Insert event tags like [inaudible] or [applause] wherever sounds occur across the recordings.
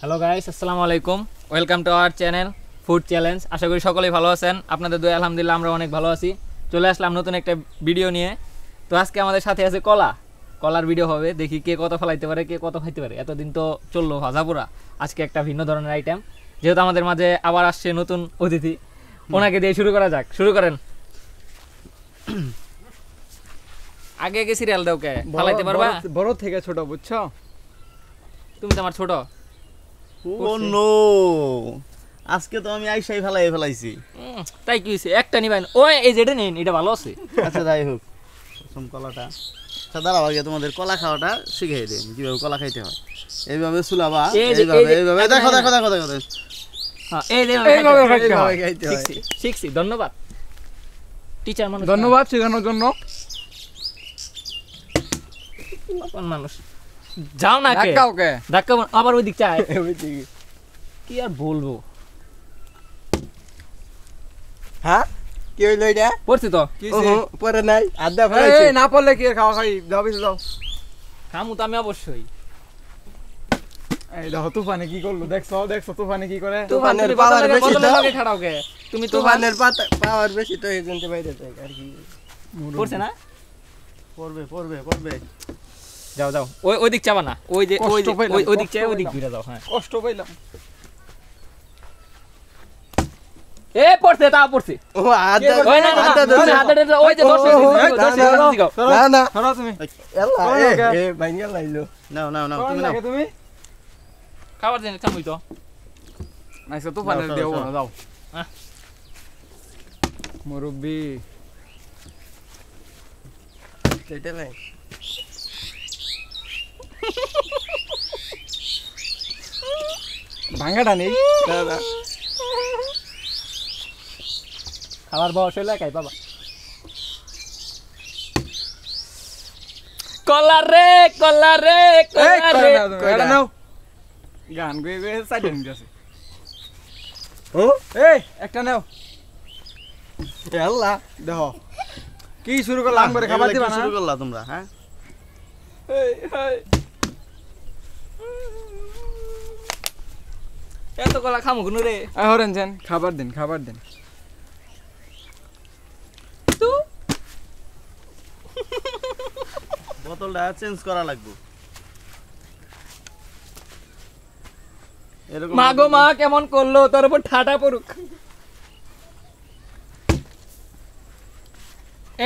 Hello guys আসসালামু আলাইকুম welcome to our channel food challenge আশা করি সকলেই ভালো আছেন আপনাদের দুই আলহামদুলিল্লাহ আমরা অনেক ভালো আছি চলে আসলাম নতুন একটা ভিডিও নিয়ে তো আজকে আমাদের সাথে আছে কলা কলার ভিডিও হবে দেখি কে কত ফেলাইতে পারে কে কত খাইতে পারে এতদিন তো চললো ভাজাপুরা আজকে একটা ভিন্ন ধরনের আইটেম যেহেতু আমাদের মাঝে আবার আসছে নতুন অতিথি ওনাকে দিয়ে শুরু করা যাক শুরু করেন [coughs] আগে আগে সিরিয়াল দাও কে ফেলাইতে পারবা বড় থেকে ছোট বুঝছো তুমি তো আমার ছোট ও আজকে তো আমি আইসাই ফেলাই ফেলাইছি তাই কি হয়েছে একটা নিবেন ও এই যেটা নিন এটা ভালো আছে আচ্ছা যাই হোক প্রথম কলাটা আচ্ছা দাঁড়াও আগে তোমাদের কলা খাওয়াটা দিন কিভাবে কলা খাইতে হয় এইভাবে সুলাবা এইভাবে এইভাবে দেখো দেখো দেখো দেখো ধন্যবাদ টিচার মানুষ ধন্যবাদ শেখানোর জন্য মানুষ যাও না ধাক্কা ওকে ধাক্কা আবার ওই দিক চায় [laughs] ওই দিকে কি আর বলবো হ্যাঁ কি হইল এটা পড়ছি তো পরে নাই আড্ডা ফেলাইছি এই না পড়লে কি খাওয়া খাই ভাবিস দাও খামু তো আমি অবশ্যই এই দেখো তুফানে কি করলো দেখছো দেখছো তুফানে কি করে তুফানের পাওয়ার বেশি তো লাগে খাড়াও কে তুমি তুফানের পাওয়ার বেশি তো এজেন্টে বাইরে যায় আর কি পড়ছে না পড়বে পড়বে পড়বে যাও যাও ওই ওই দিক চাবা না ওই যে ওই ওই দিক চাই ওই দিক ঘুরে যাও হ্যাঁ কষ্ট পাইলাম এ পড়ছে তা পড়ছে ও আদা ওই না আদা ধরে আদা ধরে ওই যে ধরছে ধরছে না না ধরো তুমি এলা এ বাইঙ্গা লাইলো নাও নাও নাও তুমি নাও তুমি খাবার দেন খামুই তো নাইসা তো পালে দেও না দাও হ্যাঁ। মুরব্বি কেটে নাই ভাঙাটা নেই খাবার বাবা কলা রে কলা রে গান গয়ে গয়ে সাইডে নিতে আছে ও এই একটা নাও কি শুরু করলাম করে খাবার দিবা না শুরু করলা তোমরা হ্যাঁ এই হাই এত কলা খামো কোনো রে হরেন যান খাবার খাবার বোতলটা চেঞ্জ করা লাগবে মা মা কেমন করলো তোর উপর ঠাটা পড়ুক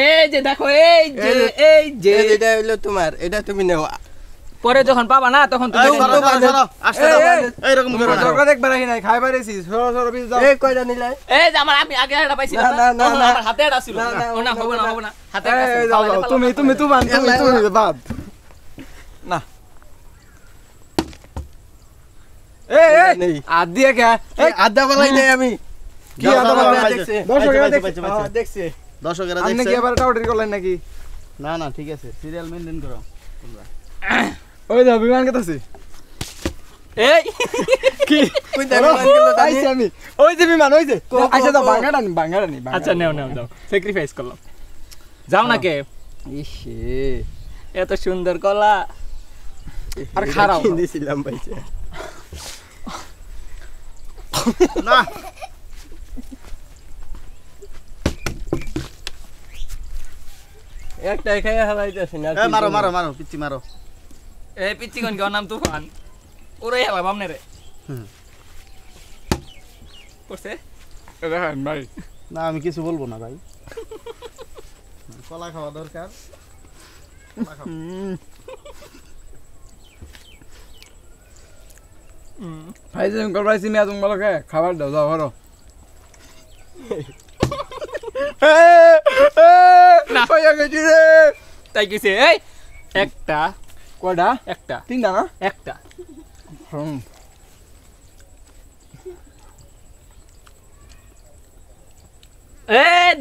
এই যে দেখো এই যে এই যে এটা হলো তোমার এটা তুমি নেওয়া পরে যখন পাবা না তখন এই কয়টা নিলে এই আমি আগে একটা পাইছি এটা ছিল না দর্শকেরা হ্যাঁ, দেখছে দর্শকেরা দেখছে আপনি কি আবার অর্ডার করলেন নাকি না না ঠিক আছে সিরিয়াল মেনটেন করো তোমরা Oh, udah bingungan kita sih. Eh, ki, kita bingungan kita tadi. Oh, itu bingungan, oh itu. Aja tuh bangga nih, bangga nih, bangga. Aja neo neo tuh, sacrifice kalau. Jauh nak ke? Ih, ya tuh sunder kala. Ar kara. Ini sih lambai sih. Nah. Ya, kita kayak hal itu sih. Eh, maro, maro, maro, pici maro. এ পিচ্ছিগণ কেউ নাম তুফান ওরাই হেলা বামনে রে করছে দেখেন ভাই না আমি কিছু বলবো না ভাই কলা খাওয়া দরকার ভাই যে করবাইছি মিয়া তুমি বলো খাবার দাও যাও ঘর তাই কিছু এই একটা কয়টা একটা তিনটা না একটা হুম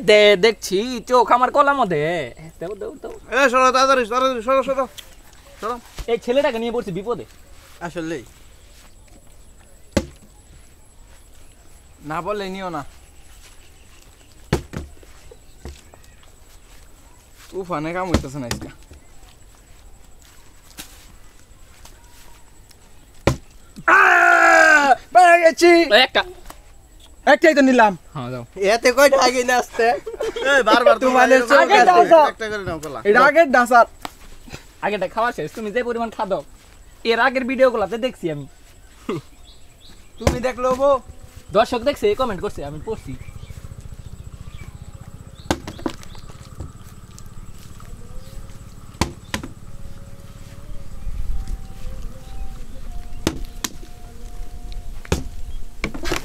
দে দেখছি চোখ আমার কলামও দে এই ছেলেটাকে নিয়ে পড়ছি বিপদে আসলে না বললে নিও না তুফানে কাম হইতেছে না আজকে গেছি একটাই তো নিলাম হ্যাঁ, এতে কই আসতে আগে মানে আগেটা খাওয়া শেষ তুমি যে পরিমাণ খাদো এর আগের ভিডিওগুলোতে দেখছি আমি তুমি দেখলো দর্শক দেখছে কমেন্ট করছে আমি পড়ছি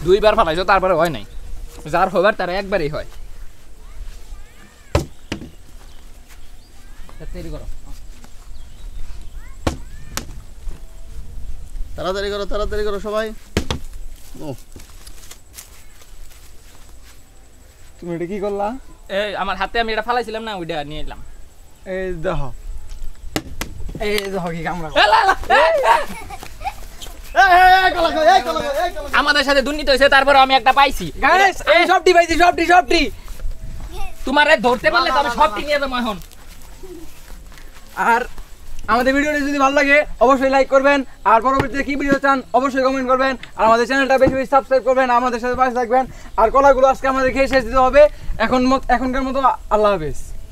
দুইবার ফালাইছো তারপরে হয় নাই যার হবার তার একবারই হয় তাড়াতাড়ি করো তাড়াতাড়ি করো সবাই ও তুমি এটা কি করলা এই আমার হাতে আমি এটা ফালাইছিলাম না ওইটা নিয়ে এলাম এই দেখো এই দেখো কি কামড়া আমাদের সাথে দুর্নীতি হয়েছে তারপরে আমি একটা পাইছি সবটি পাইছি সবটি সবটি তোমার ধরতে পারলে তবে সবটি নিয়ে যাবো এখন আর আমাদের ভিডিওটি যদি ভালো লাগে অবশ্যই লাইক করবেন আর পরবর্তীতে কি ভিডিও চান অবশ্যই কমেন্ট করবেন আর আমাদের চ্যানেলটা বেশি বেশি সাবস্ক্রাইব করবেন আমাদের সাথে পাশে থাকবেন আর কলাগুলো আজকে আমাদের খেয়ে শেষ দিতে হবে এখন এখনকার মতো আল্লাহ হাফেজ